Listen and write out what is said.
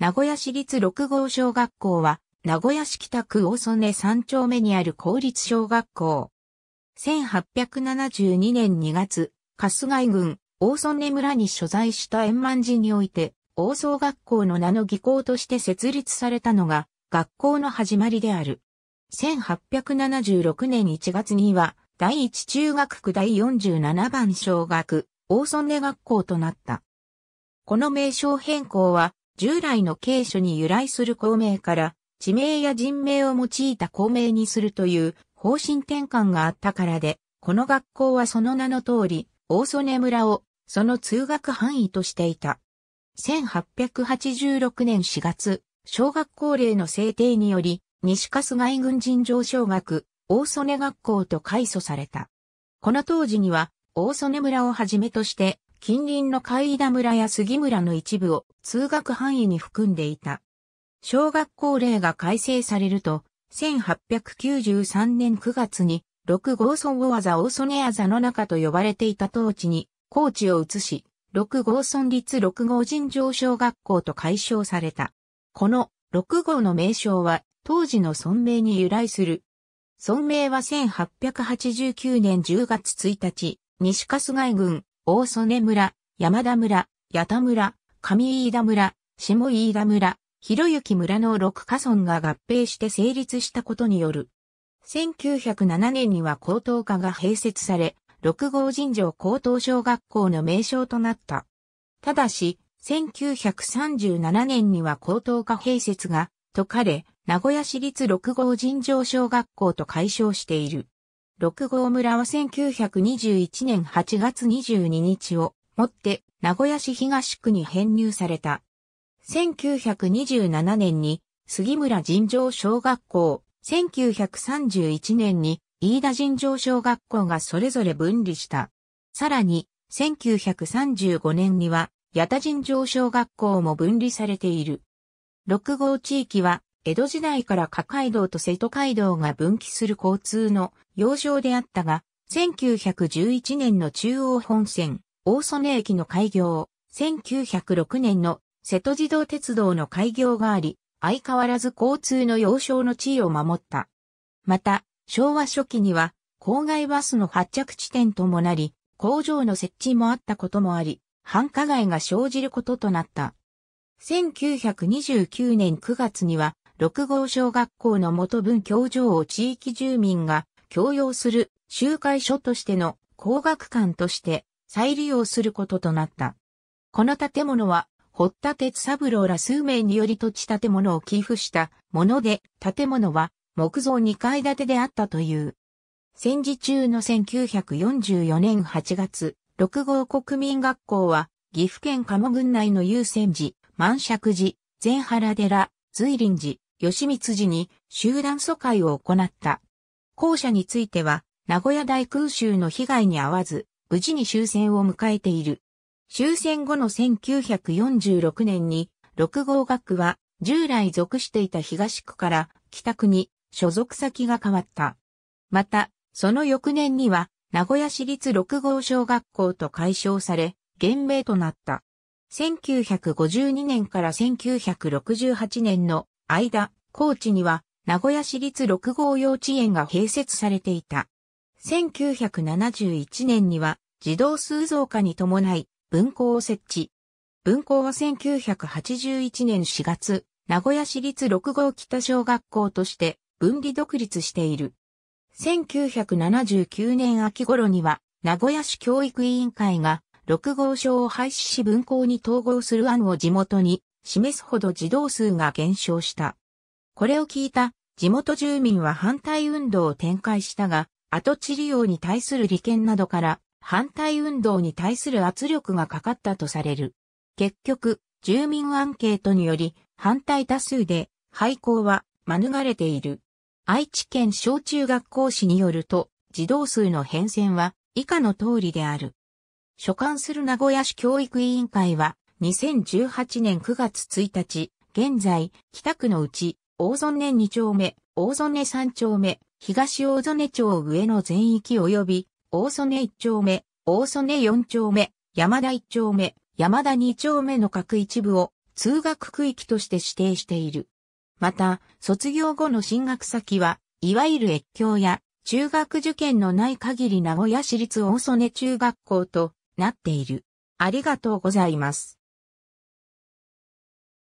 名古屋市立六号小学校は、名古屋市北区大曽根三丁目にある公立小学校。1872年2月、春日井郡大曽根村に所在した円満寺において、大曽学校の名の技校として設立されたのが、学校の始まりである。1876年1月には、第一中学区第47番小学、大曽根学校となった。この名称変更は、従来の継承に由来する公名から、地名や人名を用いた公名にするという方針転換があったからで、この学校はその名の通り、大曽根村をその通学範囲としていた。1886年4月、小学校令の制定により、西春日軍人上小学、大曽根学校と改祖された。この当時には、大曽根村をはじめとして、近隣の海井田村や杉村の一部を通学範囲に含んでいた。小学校令が改正されると、1893年9月に、六号村をわざ大曽根あざの中と呼ばれていた当地に、高地を移し、六号村立六号尋常小学校と解消された。この六号の名称は当時の村名に由来する。村名は1889年10月1日、西春日井郡大曽根村、山田村、八田村、上飯田村、下飯田村、広行村の6カ村が合併して成立したことによる。1907年には高等科が併設され、六号尋常高等小学校の名称となった。ただし、1937年には高等科併設がと彼、名古屋市立六号尋常小学校と解消している。六号村は1921年8月22日をもって名古屋市東区に編入された。1927年に杉村尋常小学校、1931年に飯田尋常小学校がそれぞれ分離した。さらに、1935年には、八田尋常小学校も分離されている。六号地域は、江戸時代から下街道と瀬戸街道が分岐する交通の要衝であったが、1911年の中央本線、大曽根駅の開業、1906年の瀬戸自動鉄道の開業があり、相変わらず交通の要衝の地位を守った。また、昭和初期には、郊外バスの発着地点ともなり、工場の設置もあったこともあり、繁華街が生じることとなった。1929年9月には、六号小学校の元文教場を地域住民が共用する集会所としての工学館として再利用することとなった。この建物は、堀田哲三郎ら数名により土地建物を寄付したもので、建物は木造2階建てであったという。戦時中の1944年8月、六号国民学校は、岐阜県鴨郡内の優先寺、満尺寺、前原寺、随林寺、吉光寺に集団疎開を行った。校舎については、名古屋大空襲の被害に遭わず、無事に終戦を迎えている。終戦後の1946年に、六号学は従来属していた東区から北区に所属先が変わった。また、その翌年には、名古屋市立六号小学校と解消され、減名となった。1952年から1968年の間、高知には名古屋市立六号幼稚園が併設されていた。1971年には児童数増加に伴い分校を設置。分校は1981年4月、名古屋市立六号北小学校として分離独立している。1979年秋頃には名古屋市教育委員会が六号小を廃止し分校に統合する案を地元に示すほど児童数が減少した。これを聞いた地元住民は反対運動を展開したが、跡地利用に対する利権などから反対運動に対する圧力がかかったとされる。結局、住民アンケートにより反対多数で廃校は免れている。愛知県小中学校史によると、児童数の変遷は以下の通りである。所管する名古屋市教育委員会は、2018年9月1日、現在、北区のうち、大曽根2丁目、大曽根3丁目、東大曽根町上の全域及び、大曽根1丁目、大曽根4丁目、山田1丁目、山田2丁目の各一部を通学区域として指定している。また、卒業後の進学先は、いわゆる越境や中学受験のない限り名古屋市立大曽根中学校となっている。ありがとうございます。